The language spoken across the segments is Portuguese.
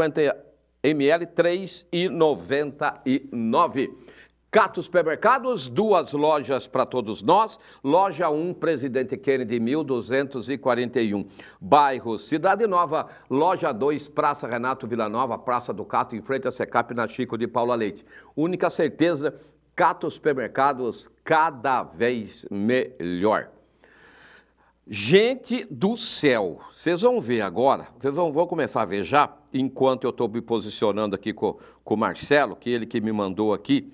50 ml, R$ 3,99. Cato Supermercados, duas lojas para todos nós. Loja 1, Presidente Kennedy, 1241. Bairro Cidade Nova, Loja 2, Praça Renato Vila Nova, Praça do Cato, em frente à Secap, na Chico de Paula Leite. Única certeza, Cato Supermercados, cada vez melhor. Gente do céu, vocês vão ver agora, vocês vão, vão começar a ver já, enquanto eu estou me posicionando aqui com, com o Marcelo, que é ele que me mandou aqui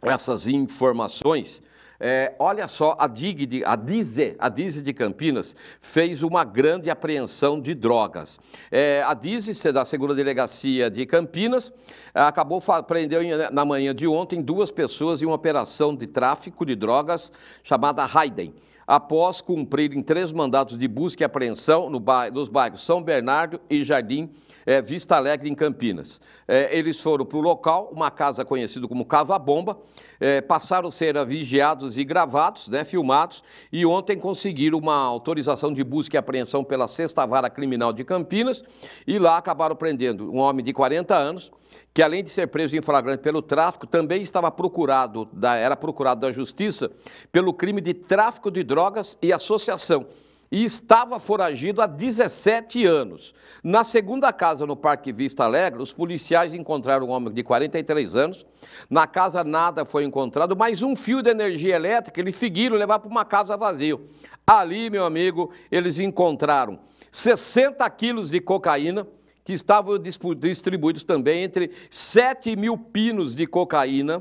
essas informações. É, olha só, a DIG, a DIZE, a DIZE de Campinas fez uma grande apreensão de drogas. É, a DIZE, da Segunda Delegacia de Campinas, acabou prendeu na manhã de ontem duas pessoas em uma operação de tráfico de drogas chamada Raiden após cumprirem três mandatos de busca e apreensão no bairro, nos bairros São Bernardo e Jardim é, Vista Alegre, em Campinas. É, eles foram para o local, uma casa conhecida como Cava Bomba, é, passaram a ser vigiados e gravados, né, filmados, e ontem conseguiram uma autorização de busca e apreensão pela Sexta Vara Criminal de Campinas, e lá acabaram prendendo um homem de 40 anos, que além de ser preso em flagrante pelo tráfico, também estava procurado, da, era procurado da justiça pelo crime de tráfico de drogas e associação. E estava foragido há 17 anos. Na segunda casa, no Parque Vista Alegre, os policiais encontraram um homem de 43 anos. Na casa nada foi encontrado, mas um fio de energia elétrica eles seguiram levar para uma casa vazia. Ali, meu amigo, eles encontraram 60 quilos de cocaína, que estavam distribuídos também entre 7 mil pinos de cocaína,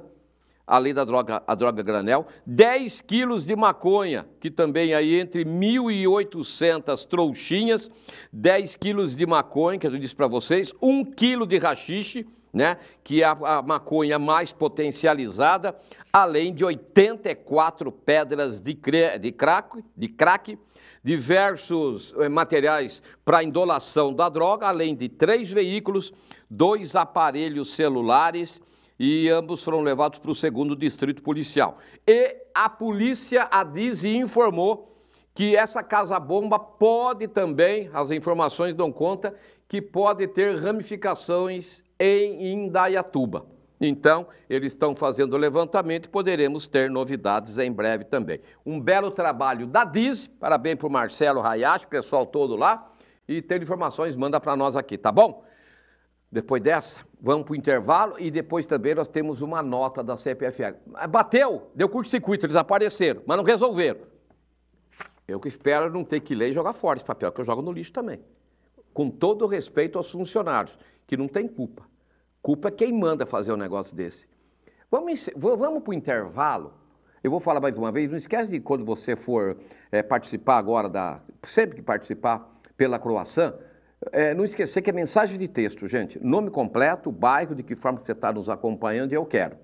além da droga, a droga granel, 10 quilos de maconha, que também aí entre 1.800 trouxinhas, 10 quilos de maconha, que eu disse para vocês, 1 quilo de rachixe, né, que é a, maconha mais potencializada, além de 84 pedras de, cre... de crack, de crack diversos eh, materiais para indolação da droga, além de três veículos, dois aparelhos celulares e ambos foram levados para o segundo distrito policial. E a polícia a diz e informou que essa casa-bomba pode também, as informações dão conta, que pode ter ramificações em Indaiatuba. Então, eles estão fazendo o levantamento e poderemos ter novidades em breve também. Um belo trabalho da Diz. parabéns para o Marcelo Hayashi, pessoal todo lá. E tendo informações, manda para nós aqui, tá bom? Depois dessa, vamos para o intervalo e depois também nós temos uma nota da CPFL. Ah, bateu, deu curto-circuito, eles apareceram, mas não resolveram. Eu que espero não ter que ler e jogar fora esse papel, que eu jogo no lixo também. Com todo respeito aos funcionários, que não tem culpa. Culpa é quem manda fazer um negócio desse. Vamos, vamos para o intervalo. Eu vou falar mais uma vez, não esquece de quando você for é, participar agora da. Sempre que participar pela Croação, é, eh, não esquecer que é mensagem de texto, gente. Nome completo, bairro, de que forma que você está nos acompanhando e eu quero.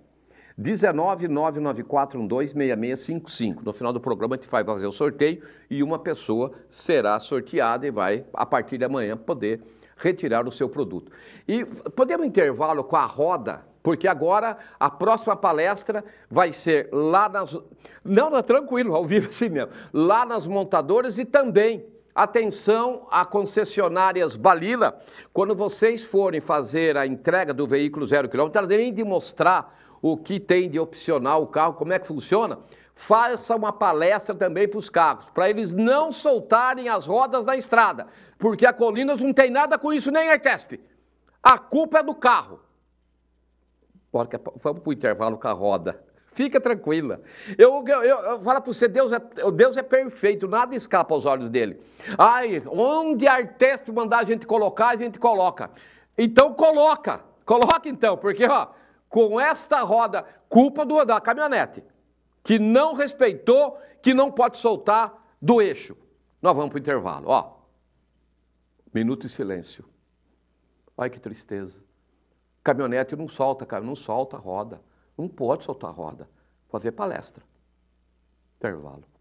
19994126655. No final do programa a gente vai fazer o sorteio e uma pessoa será sorteada e vai, a partir de amanhã, poder retirar o seu produto. E podemos intervalo com a roda, porque agora a próxima palestra vai ser lá nas. Não, não, tranquilo, ao vivo assim mesmo. Lá nas montadoras e também. Atenção a concessionárias Balila, quando vocês forem fazer a entrega do veículo zero quilômetro, além de mostrar o que tem de opcional o carro, como é que funciona, faça uma palestra também para os carros, para eles não soltarem as rodas da estrada, porque a Colinas não tem nada com isso, nem a ETESP. A culpa é do carro. É vamos para o intervalo com a roda. Fica tranquila. Eu, eu, eu, eu falo para você, Deus é, Deus é perfeito, nada escapa aos olhos dele. Ai, onde a Artesp mandar a gente colocar, a gente coloca. Então coloca, coloca então, porque ó, com esta roda, culpa do, da caminhonete que não respeitou, que não pode soltar do eixo. Nós vamos para o intervalo, ó. Minuto de silêncio. Olha que tristeza. Caminhonete não solta, cara, não solta a roda. Não pode soltar a roda. Fazer palestra. Intervalo.